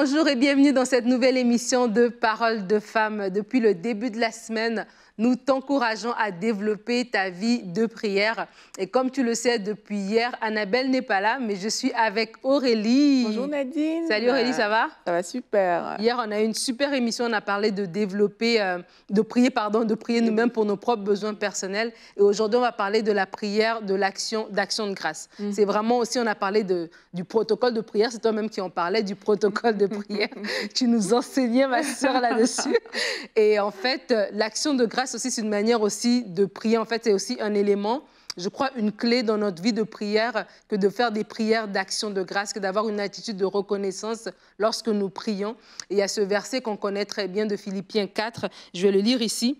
Bonjour et bienvenue dans cette nouvelle émission de Parole de femmes. Depuis le début de la semaine, nous t'encourageons à développer ta vie de prière. Et comme tu le sais depuis hier, Annabelle n'est pas là, mais je suis avec Aurélie. Bonjour Nadine. Salut Aurélie, ça va Ça va super. Hier, on a eu une super émission. On a parlé de développer, euh, de prier, pardon, de prier nous-mêmes pour nos propres besoins personnels. Et aujourd'hui, on va parler de la prière, de l'action, d'action de grâce. Mm. C'est vraiment aussi, on a parlé de, du protocole de prière. C'est toi-même qui en parlais du protocole de prière. tu nous enseignais, ma soeur, là-dessus. Et en fait, euh, l'action de grâce aussi, c'est une manière aussi de prier. En fait, c'est aussi un élément je crois, une clé dans notre vie de prière que de faire des prières d'action de grâce, que d'avoir une attitude de reconnaissance lorsque nous prions. Et il y a ce verset qu'on connaît très bien de Philippiens 4, je vais le lire ici.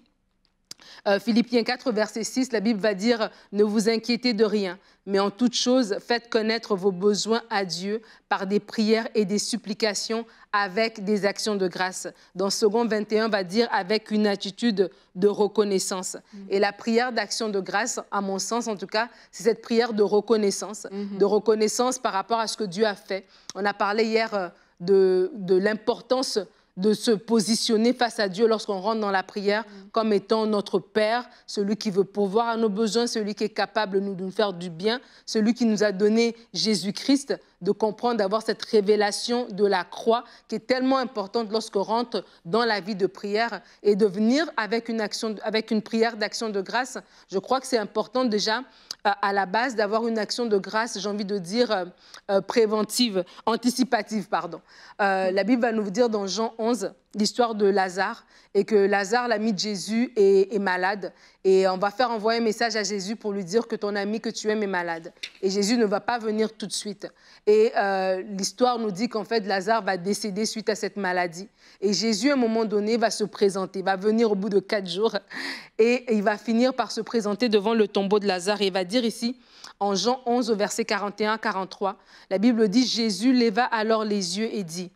Euh, Philippiens 4, verset 6, la Bible va dire, ne vous inquiétez de rien, mais en toute chose, faites connaître vos besoins à Dieu par des prières et des supplications avec des actions de grâce. Dans second 21, va dire avec une attitude de reconnaissance. Mm. Et la prière d'action de grâce, à mon sens en tout cas, c'est cette prière de reconnaissance, mm-hmm. de reconnaissance par rapport à ce que Dieu a fait. On a parlé hier euh, de, de l'importance de se positionner face à Dieu lorsqu'on rentre dans la prière mm. comme étant notre Père, celui qui veut pouvoir à nos besoins, celui qui est capable de nous faire du bien, celui qui nous a donné Jésus-Christ de comprendre, d'avoir cette révélation de la croix qui est tellement importante lorsqu'on rentre dans la vie de prière et de venir avec une, action, avec une prière d'action de grâce. Je crois que c'est important déjà euh, à la base d'avoir une action de grâce, j'ai envie de dire euh, euh, préventive, anticipative, pardon. la Bible va nous dire dans Jean 11, l'histoire de Lazare et que Lazare, l'ami de Jésus, est, malade. Et on va faire envoyer un message à Jésus pour lui dire que ton ami que tu aimes est malade. Et Jésus ne va pas venir tout de suite. Et euh, l'histoire nous dit qu'en fait, Lazare va décéder suite à cette maladie. Et Jésus, à un moment donné, va se présenter, va venir au bout de quatre jours et il va finir par se présenter devant le tombeau de Lazare. Et il va dire ici, en Jean 11, au verset 41-43, la Bible dit, Jésus leva alors les yeux et dit,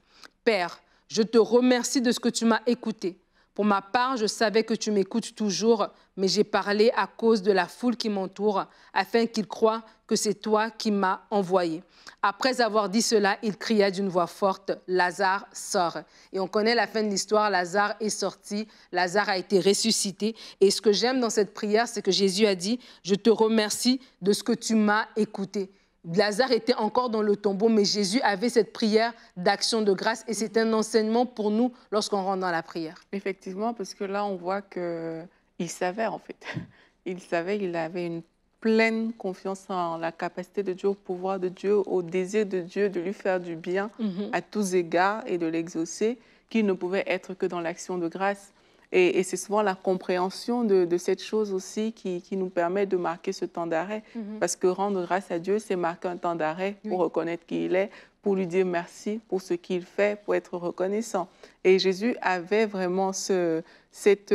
Père, je te remercie de ce que tu m'as écouté. Pour ma part, je savais que tu m'écoutes toujours, mais j'ai parlé à cause de la foule qui m'entoure, afin qu'ils croient que c'est toi qui m'as envoyé. Après avoir dit cela, il cria d'une voix forte, Lazare sort. Et on connaît la fin de l'histoire, Lazare est sorti, Lazare a été ressuscité. Et ce que j'aime dans cette prière, c'est que Jésus a dit, je te remercie de ce que tu m'as écouté. Lazare était encore dans le tombeau, mais Jésus avait cette prière d'action de grâce et c'est un mm-hmm. enseignement pour nous lorsqu'on rentre dans la prière. Effectivement, parce que là, on voit qu'il savait en fait. Il savait, il avait une pleine confiance en la capacité de Dieu, au pouvoir de Dieu, au désir de Dieu de lui faire du bien mm-hmm. à tous égards et de l'exaucer, qu'il ne pouvait être que dans l'action de grâce. Et, c'est souvent la compréhension de, cette chose aussi qui, nous permet de marquer ce temps d'arrêt. Mm-hmm. Parce que rendre grâce à Dieu, c'est marquer un temps d'arrêt pour reconnaître qui il est, pour lui dire merci pour ce qu'il fait, pour être reconnaissant. Et Jésus avait vraiment euh, cette,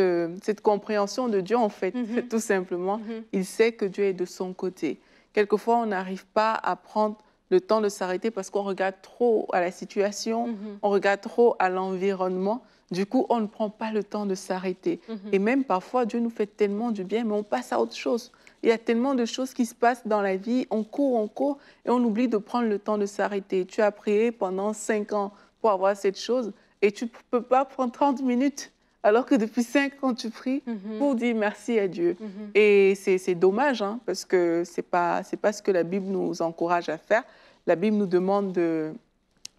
compréhension de Dieu, en fait, mm-hmm. tout simplement. Mm-hmm. Il sait que Dieu est de son côté. Quelquefois, on n'arrive pas à prendre le temps de s'arrêter parce qu'on regarde trop à la situation, on regarde trop à l'environnement. Du coup, on ne prend pas le temps de s'arrêter. Mhm. Et même parfois, Dieu nous fait tellement du bien, mais on passe à autre chose. Il y a tellement de choses qui se passent dans la vie, on court, on court, et on oublie de prendre le temps de s'arrêter. Tu as prié pendant cinq ans pour avoir cette chose, et tu ne peux pas prendre 30 minutes alors que depuis cinq ans, tu pries mhm. pour dire merci à Dieu. Mhm. Et c'est dommage, hein, parce que ce n'est pas ce que la Bible nous encourage à faire. La Bible nous demande de,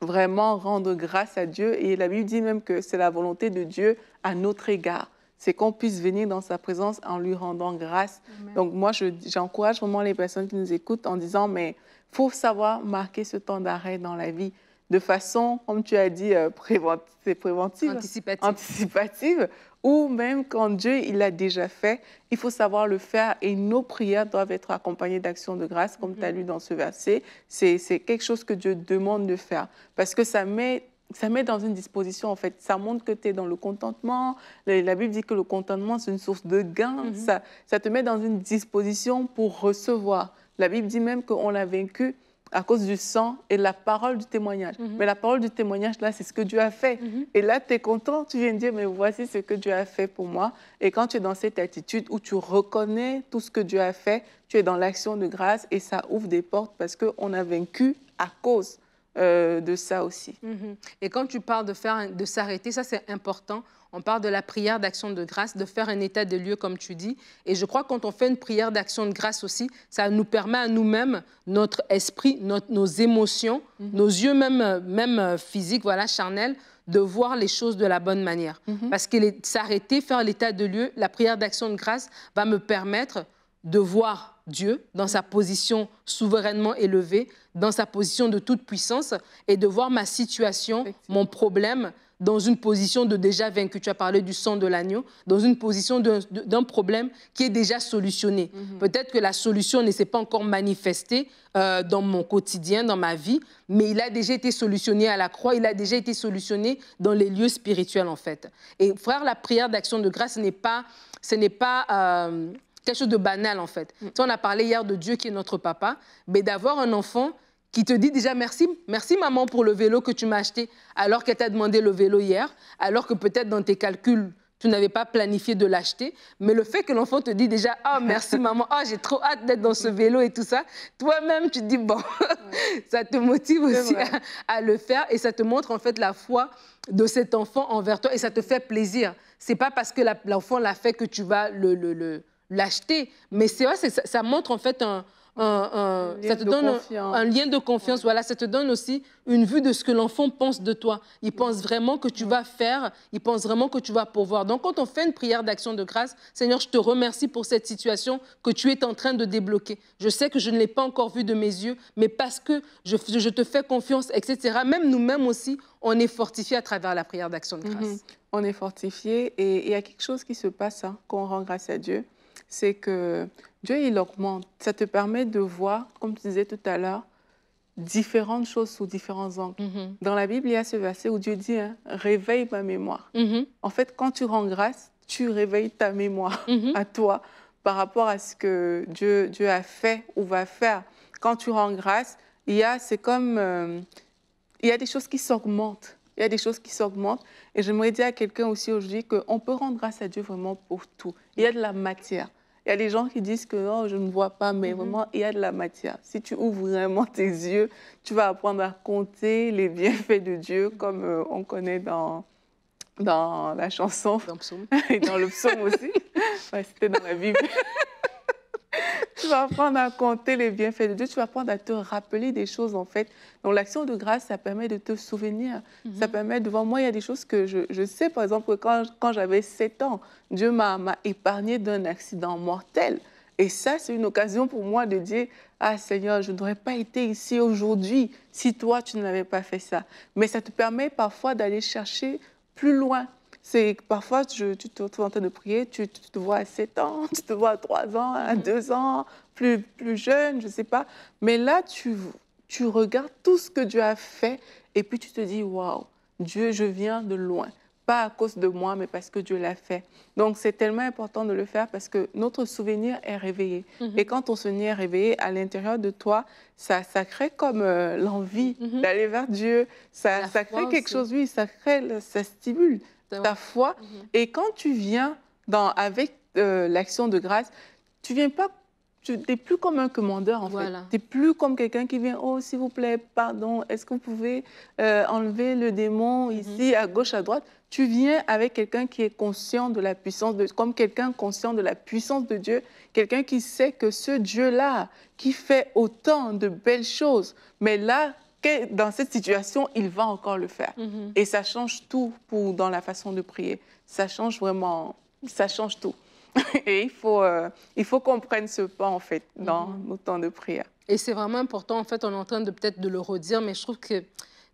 vraiment rendre grâce à Dieu. Et la Bible dit même que c'est la volonté de Dieu à notre égard. C'est qu'on puisse venir dans sa présence en lui rendant grâce. Donc moi, j'encourage vraiment les personnes qui nous écoutent en disant, mais faut savoir marquer ce temps d'arrêt dans la vie de façon, comme tu as dit, euh, préventive, anticipative. anticipative ou même quand Dieu il l'a déjà fait, il faut savoir le faire et nos prières doivent être accompagnées d'actions de grâce, comme tu as mhm. lu dans ce verset. C'est quelque chose que Dieu demande de faire parce que ça met ça met dans une disposition, en fait. Ça montre que tu es dans le contentement. La Bible dit que le contentement, c'est une source de gain. Mhm. ça, ça te met dans une disposition pour recevoir. La Bible dit même qu'on l'a vaincu à cause du sang et de la parole du témoignage. Mhm. Mais la parole du témoignage, là, c'est ce que Dieu a fait. Mhm. Et là, tu es content, tu viens de dire, mais voici ce que Dieu a fait pour moi. Et quand tu es dans cette attitude où tu reconnais tout ce que Dieu a fait, tu es dans l'action de grâce et ça ouvre des portes parce qu'on a vaincu à cause euh, de ça aussi. Mhm. Et quand tu parles de, faire, de s'arrêter, ça c'est important. On parle de la prière d'action de grâce, de faire un état de lieu, comme tu dis. Et je crois que quand on fait une prière d'action de grâce aussi, ça nous permet à nous-mêmes, notre esprit, nos émotions, mhm. nos yeux même, même euh, physiques, voilà, charnels, de voir les choses de la bonne manière. Mhm. Parce que s'arrêter, faire l'état de lieu, la prière d'action de grâce va me permettre de voir Dieu dans sa position souverainement élevée, dans sa position de toute puissance, et de voir ma situation, mon problème, dans une position de déjà vaincu. Tu as parlé du sang de l'agneau, dans une position d'un problème qui est déjà solutionné. Mhm. Peut-être que la solution ne s'est pas encore manifestée euh, dans mon quotidien, dans ma vie, mais il a déjà été solutionné à la croix, il a déjà été solutionné dans les lieux spirituels, en fait. Et frère, la prière d'action de grâce n'est pas, ce n'est pas euh, quelque chose de banal en fait. Mm. on a parlé hier de Dieu qui est notre papa, mais d'avoir un enfant qui te dit déjà merci, merci maman pour le vélo que tu m'as acheté alors qu'elle t'a demandé le vélo hier, alors que peut-être dans tes calculs tu n'avais pas planifié de l'acheter, mais le fait que l'enfant te dit déjà ah merci maman, ah j'ai trop hâte d'être dans ce vélo et tout ça, toi-même tu te dis bon, ça te motive aussi à, le faire et ça te montre en fait la foi de cet enfant envers toi et ça te fait plaisir. C'est pas parce que l'enfant l'a fait que tu vas le l'acheter. Mais c'est ça, montre en fait un, un, ça te donne un, lien de confiance. Voilà, ça te donne aussi une vue de ce que l'enfant pense de toi. Il pense vraiment que tu vas faire, il pense vraiment que tu vas pouvoir. Donc quand on fait une prière d'action de grâce, Seigneur, je te remercie pour cette situation que tu es en train de débloquer. Je sais que je ne l'ai pas encore vue de mes yeux, mais parce que je, te fais confiance, etc. Même nous-mêmes aussi, on est fortifié à travers la prière d'action de mhm. grâce. On est fortifié et il y a quelque chose qui se passe hein, qu'on quand on rend grâce à Dieu c'est que Dieu, il augmente. Ça te permet de voir, comme tu disais tout à l'heure, différentes choses sous différents angles. Mm-hmm. Dans la Bible, il y a ce verset où Dieu dit, hein, réveille ma mémoire. Mm-hmm. Mm-hmm. En fait, quand tu rends grâce, tu réveilles ta mémoire à toi par rapport à ce que Dieu, Dieu a fait ou va faire. Quand tu rends grâce, il y a, comme, euh, il y a des choses qui s'augmentent. Il y a des choses qui s'augmentent. Et j'aimerais dire à quelqu'un aussi aujourd'hui qu'on peut rendre grâce à Dieu vraiment pour tout. Il y a de la matière y a des gens qui disent que oh, je ne vois pas, mais mhm. vraiment, il y a de la matière. Si tu ouvres vraiment tes yeux, tu vas apprendre à compter les bienfaits de Dieu, comme euh, on connaît dans, dans la chanson. Dans le psaume. Et dans le psaume aussi. C'était dans la Bible tu vas apprendre à compter les bienfaits de Dieu, tu vas apprendre à te rappeler des choses en fait. Donc l'action de grâce, ça permet de te souvenir. Ça mhm. permet, de devant moi, il y a des choses que je, sais, par exemple, quand, quand j'avais 7 ans, Dieu m'a épargné d'un accident mortel. Et ça, c'est une occasion pour moi de dire, ah Seigneur, je n'aurais pas été ici aujourd'hui si toi, tu n'avais pas fait ça. Mais ça te permet parfois d'aller chercher plus loin c'est parfois, tu te retrouves en train de prier, tu, te vois à 7 ans, tu te vois à 3 ans, à 2 mm. ans, plus, plus jeune, je ne sais pas. Mais là, tu, tu regardes tout ce que Dieu a fait et puis tu te dis, waouh, Dieu, je viens de loin. Pas à cause de moi, mais parce que Dieu l'a fait. Donc, c'est tellement important de le faire parce que notre souvenir est réveillé. Mm-hmm. Et quand ton souvenir est réveillé, à l'intérieur de toi, ça, ça crée comme euh, l'envie mm-hmm. d'aller vers Dieu. Ça, crée quelque chose, oui, ça crée, ça stimule ta foi. Mhm. Et quand tu viens avec euh, l'action de grâce, tu viens pas tu n'es plus comme un commandeur, en fait. Tu n'es plus comme quelqu'un qui vient, oh, s'il vous plaît, pardon, est-ce que vous pouvez euh, enlever le démon mhm. ici, à gauche, à droite Tu viens avec quelqu'un qui est conscient de la puissance, de, comme quelqu'un conscient de la puissance de Dieu, quelqu'un qui sait que ce Dieu-là, qui fait autant de belles choses, mais là, que dans cette situation, il va encore le faire. Mm-hmm. Et ça change tout pour, dans la façon de prier. Ça change vraiment, ça change tout. Et il faut, euh, faut qu'on prenne ce pas, en fait, dans mm-hmm. nos temps de prière. Et c'est vraiment important, en fait, on est en train de peut-être de le redire, mais je trouve que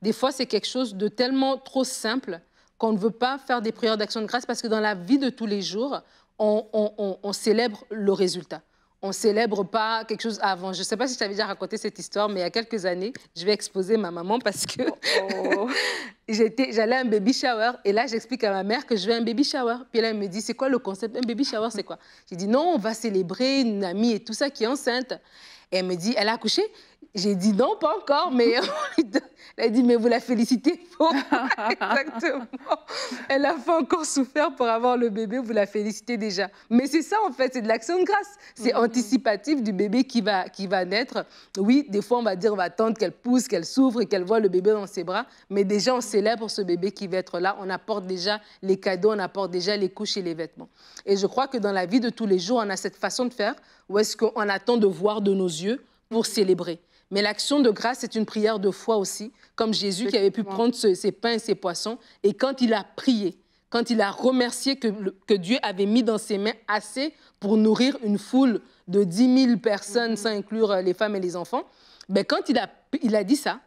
des fois, c'est quelque chose de tellement trop simple qu'on ne veut pas faire des prières d'action de grâce parce que dans la vie de tous les jours, on célèbre le résultat on célèbre pas quelque chose avant. Je sais pas si je t'avais déjà raconté cette histoire, mais il y a quelques années, je vais exposer ma maman parce que oh. j'allais à un baby shower et là, j'explique à ma mère que je vais à un baby shower. Puis elle me dit, c'est quoi le concept Un baby shower, c'est quoi J'ai dit, non, on va célébrer une amie et tout ça qui est enceinte. Et elle me dit, elle a accouché j'ai dit non, pas encore, mais elle a dit mais vous la félicitez exactement. Elle a pas encore souffert pour avoir le bébé, vous la félicitez déjà. Mais c'est ça en fait, c'est de l'action de grâce, c'est mm-hmm. anticipatif du bébé qui va qui va naître. Oui, des fois on va dire on va attendre qu'elle pousse, qu'elle souffre et qu'elle voit le bébé dans ses bras, mais déjà on célèbre ce bébé qui va être là, on apporte déjà les cadeaux, on apporte déjà les couches et les vêtements. Et je crois que dans la vie de tous les jours, on a cette façon de faire où est-ce qu'on attend de voir de nos yeux pour célébrer. Mais l'action de grâce est une prière de foi aussi, comme Jésus qui avait pu prendre ses pains et ses poissons. Et quand il a prié, quand il a remercié que, Dieu avait mis dans ses mains assez pour nourrir une foule de 10 000 personnes, mm-hmm. sans inclure euh, les femmes et les enfants, mais ben, quand il a, il a dit ça,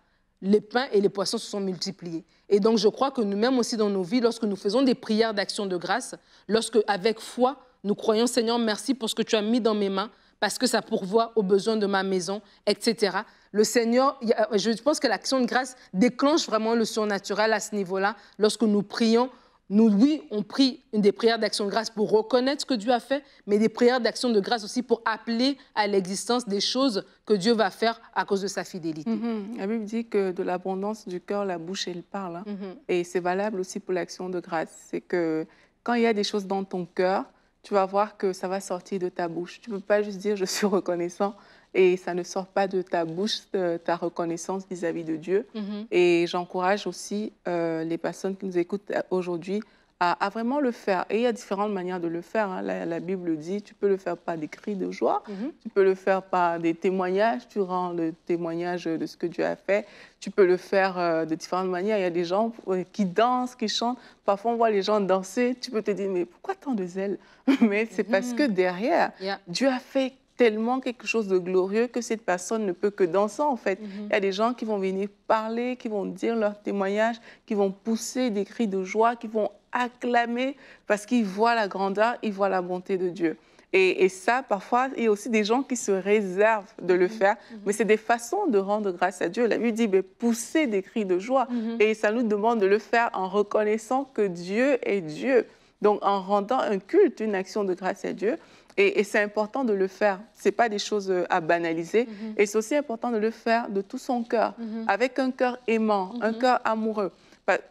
les pains et les poissons se sont multipliés. Et donc je crois que nous-mêmes aussi dans nos vies, lorsque nous faisons des prières d'action de grâce, lorsque avec foi, nous croyons Seigneur, merci pour ce que tu as mis dans mes mains, parce que ça pourvoit aux besoins de ma maison, etc. Le Seigneur, je pense que l'action de grâce déclenche vraiment le surnaturel à ce niveau-là. Lorsque nous prions, nous, oui, on prie des prières d'action de grâce pour reconnaître ce que Dieu a fait, mais des prières d'action de grâce aussi pour appeler à l'existence des choses que Dieu va faire à cause de sa fidélité. Mm-hmm. La Bible dit que de l'abondance du cœur, la bouche, elle parle. Hein. Mm-hmm. Et c'est valable aussi pour l'action de grâce. C'est que quand il y a des choses dans ton cœur, tu vas voir que ça va sortir de ta bouche. Tu ne peux pas juste dire je suis reconnaissant et ça ne sort pas de ta bouche, ta reconnaissance vis-à-vis de Dieu. Mm-hmm. Et j'encourage aussi euh, les personnes qui nous écoutent aujourd'hui à, vraiment le faire. Et il y a différentes manières de le faire. Hein. La, Bible dit, tu peux le faire par des cris de joie, mhm. tu peux le faire par des témoignages, tu rends le témoignage de ce que Dieu a fait, tu peux le faire euh, de différentes manières. Il y a des gens euh, qui dansent, qui chantent. Parfois, on voit les gens danser. Tu peux te dire, mais pourquoi tant de zèle Mais c'est mhm. parce que derrière, Dieu a fait tellement quelque chose de glorieux que cette personne ne peut que danser en fait. Mhm. Il y a des gens qui vont venir parler, qui vont dire leur témoignage, qui vont pousser des cris de joie, qui vont acclamé parce qu'ils voient la grandeur, ils voient la bonté de Dieu. Et, ça, parfois, il y a aussi des gens qui se réservent de le mhm. faire, mhm. mais c'est des façons de rendre grâce à Dieu. La Bible dit, mais des cris de joie. Mhm. Et ça nous demande de le faire en reconnaissant que Dieu est Dieu. Donc, en rendant un culte, une action de grâce à Dieu. Et, c'est important de le faire. Ce n'est pas des choses euh, à banaliser. Et c'est aussi important de le faire de tout son cœur, avec un cœur aimant, un cœur amoureux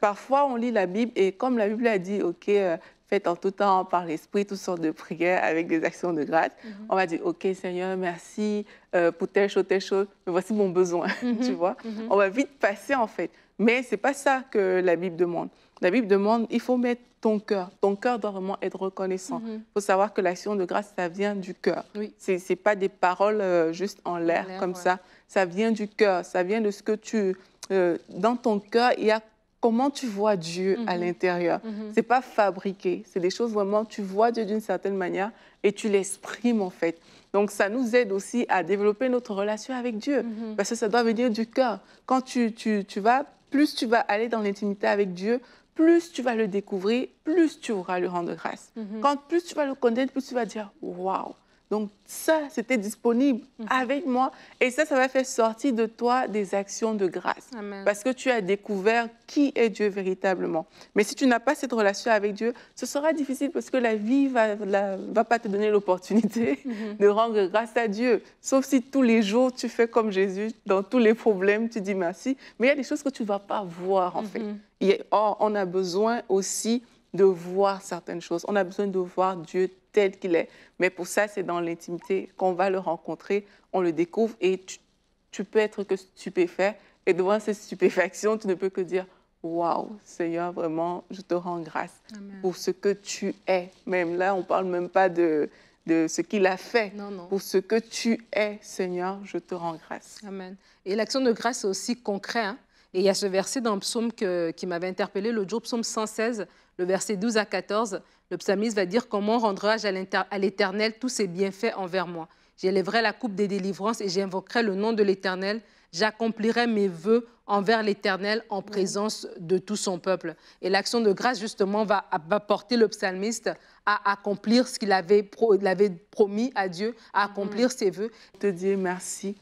parfois, on lit la Bible et comme la Bible a dit, OK, euh, faites en tout temps par l'Esprit toutes sortes de prières avec des actions de grâce, mhm. on va dire, OK, Seigneur, merci euh, pour telle chose, telle chose, mais voici mon besoin, tu mhm. vois. Mhm. On va vite passer, en fait. Mais ce n'est pas ça que la Bible demande. La Bible demande, il faut mettre ton cœur. Ton cœur doit vraiment être reconnaissant. Il faut savoir que l'action de grâce, ça vient du cœur. Oui. Ce pas des paroles euh, juste en l'air comme ça. Ça vient du cœur, ça vient de ce que tu... dans ton cœur, il y a comment tu vois Dieu à mhm. l'intérieur. Mhm. C'est pas fabriqué, c'est des choses vraiment tu vois Dieu d'une certaine manière et tu l'exprimes en fait. Donc ça nous aide aussi à développer notre relation avec Dieu mhm. parce que ça doit venir du cœur. Quand tu, tu, vas plus tu vas aller dans l'intimité avec Dieu, plus tu vas le découvrir, plus tu auras rang rendre grâce. Quand plus tu vas le connaître, plus tu vas dire waouh donc ça, c'était disponible mhm. avec moi. Et ça, ça va faire sortir de toi des actions de grâce. Parce que tu as découvert qui est Dieu véritablement. Mais si tu n'as pas cette relation avec Dieu, ce sera difficile parce que la vie ne va, pas te donner l'opportunité mhm. de rendre grâce à Dieu. Sauf si tous les jours, tu fais comme Jésus, dans tous les problèmes, tu dis merci. Mais il y a des choses que tu ne vas pas voir en mhm. fait. or, on a besoin aussi de voir certaines choses. On a besoin de voir Dieu tel qu'il est. Mais pour ça, c'est dans l'intimité qu'on va le rencontrer, on le découvre et tu, peux être que stupéfait. Et devant cette stupéfaction, tu ne peux que dire Waouh, Seigneur, vraiment, je te rends grâce pour ce que tu es. Même là, on ne parle même pas de, de ce qu'il a fait. Non, non. Pour ce que tu es, Seigneur, je te rends grâce. Amen. Et l'action de grâce, est aussi concrète. Hein. Et il y a ce verset dans le psaume qui m'avait interpellé le jour, psaume 116, le verset 12 à 14. Le psalmiste va dire Comment rendrai-je à l'Éternel tous ses bienfaits envers moi J'élèverai la coupe des délivrances et j'invoquerai le nom de l'Éternel. J'accomplirai mes vœux envers l'Éternel en présence de tout son peuple. Et l'action de grâce, justement, va, porter le psalmiste à accomplir ce qu'il avait, promis à Dieu, à accomplir mm. ses vœux. Te dire merci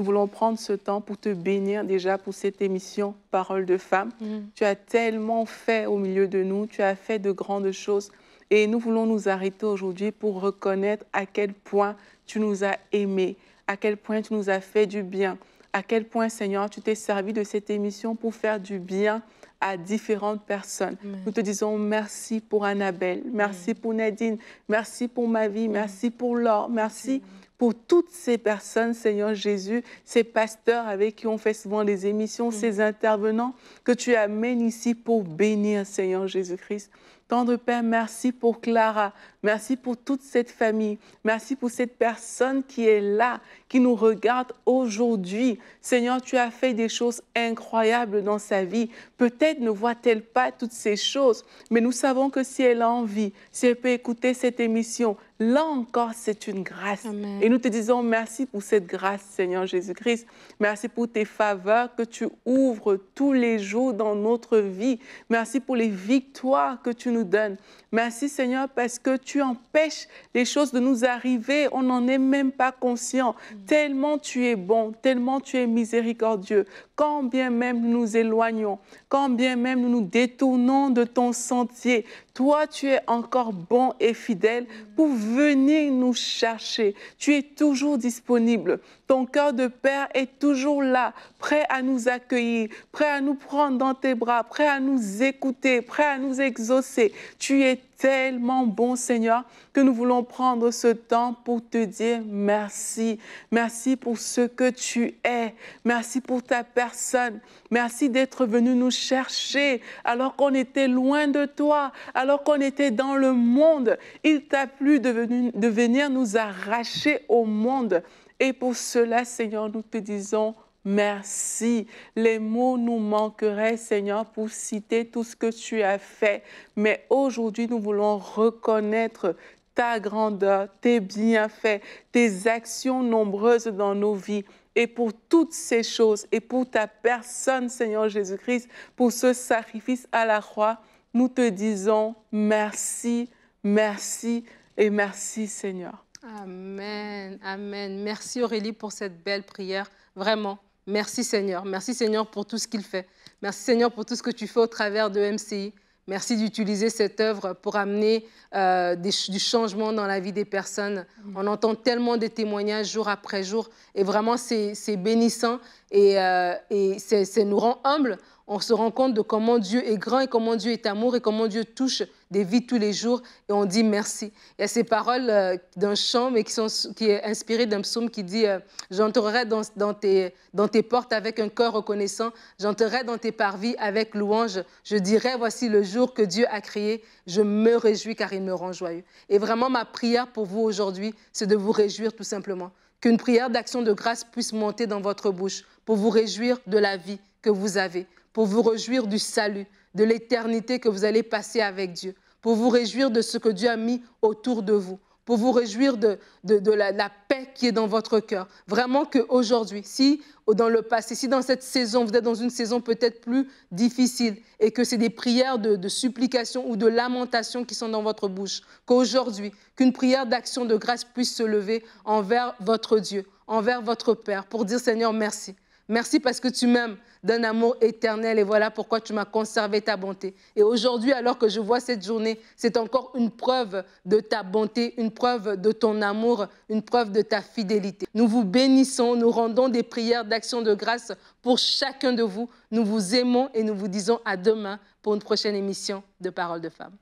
nous voulons prendre ce temps pour te bénir déjà pour cette émission Parole de femme. Mm. Tu as tellement fait au milieu de nous, tu as fait de grandes choses. Et nous voulons nous arrêter aujourd'hui pour reconnaître à quel point tu nous as aimés, à quel point tu nous as fait du bien, à quel point, Seigneur, tu t'es servi de cette émission pour faire du bien à différentes personnes. Nous te disons merci pour Annabelle, merci pour Nadine, merci pour ma vie, merci pour Laure, merci pour toutes ces personnes, Seigneur Jésus, ces pasteurs avec qui on fait souvent les émissions, mm. ces intervenants que tu amènes ici pour bénir, Seigneur Jésus-Christ. Tendre Père, merci pour Clara, merci pour toute cette famille, merci pour cette personne qui est là, qui nous regarde aujourd'hui. Seigneur, tu as fait des choses incroyables dans sa vie. Peut-être ne voit-elle pas toutes ces choses, mais nous savons que si elle a envie, si elle peut écouter cette émission, Là encore, c'est une grâce. Et nous te disons merci pour cette grâce, Seigneur Jésus-Christ. Merci pour tes faveurs que tu ouvres tous les jours dans notre vie. Merci pour les victoires que tu nous donnes. Merci, Seigneur, parce que tu empêches les choses de nous arriver. On n'en est même pas conscient. Mm. Tellement tu es bon, tellement tu es miséricordieux quand bien même nous nous éloignons, quand bien même nous nous détournons de ton sentier, toi tu es encore bon et fidèle pour venir nous chercher. Tu es toujours disponible. Ton cœur de Père est toujours là, prêt à nous accueillir, prêt à nous prendre dans tes bras, prêt à nous écouter, prêt à nous exaucer. Tu es tellement bon, Seigneur, que nous voulons prendre ce temps pour te dire merci. Merci pour ce que tu es. Merci pour ta personne. Merci d'être venu nous chercher alors qu'on était loin de toi, alors qu'on était dans le monde. Il t'a plu de, de venir nous arracher au monde. Et pour cela, Seigneur, nous te disons Merci. Les mots nous manqueraient, Seigneur, pour citer tout ce que tu as fait. Mais aujourd'hui, nous voulons reconnaître ta grandeur, tes bienfaits, tes actions nombreuses dans nos vies. Et pour toutes ces choses, et pour ta personne, Seigneur Jésus-Christ, pour ce sacrifice à la croix, nous te disons merci, merci et merci, Seigneur. Amen, amen. Merci Aurélie pour cette belle prière. Vraiment, Merci Seigneur. Merci Seigneur pour tout ce qu'il fait. Merci Seigneur pour tout ce que tu fais au travers de MCI. Merci d'utiliser cette œuvre pour amener euh, du changement dans la vie des personnes. Mm. On entend tellement de témoignages jour après jour et vraiment c'est bénissant et, euh, et ça nous rend humbles. On se rend compte de comment Dieu est grand et comment Dieu est amour et comment Dieu touche des vies tous les jours et on dit merci. Il y a ces paroles euh, d'un chant, mais qui, sont, qui est inspiré d'un psaume qui dit euh, J'entrerai dans, dans, tes, dans tes portes avec un cœur reconnaissant, j'entrerai dans tes parvis avec louange. Je dirai Voici le jour que Dieu a créé, je me réjouis car il me rend joyeux. Et vraiment, ma prière pour vous aujourd'hui, c'est de vous réjouir tout simplement. Qu'une prière d'action de grâce puisse monter dans votre bouche pour vous réjouir de la vie que vous avez, pour vous réjouir du salut, de l'éternité que vous allez passer avec Dieu, pour vous réjouir de ce que Dieu a mis autour de vous, pour vous réjouir de, la, paix qui est dans votre cœur. Vraiment qu'aujourd'hui, si dans le passé, si dans cette saison, vous êtes dans une saison peut-être plus difficile et que c'est des prières de, de, supplication ou de lamentation qui sont dans votre bouche, qu'aujourd'hui, qu'une prière d'action de grâce puisse se lever envers votre Dieu, envers votre Père, pour dire Seigneur, merci. Merci parce que tu m'aimes d'un amour éternel et voilà pourquoi tu m'as conservé ta bonté. Et aujourd'hui, alors que je vois cette journée, c'est encore une preuve de ta bonté, une preuve de ton amour, une preuve de ta fidélité. Nous vous bénissons, nous rendons des prières d'action de grâce pour chacun de vous. Nous vous aimons et nous vous disons à demain pour une prochaine émission de Parole de Femmes.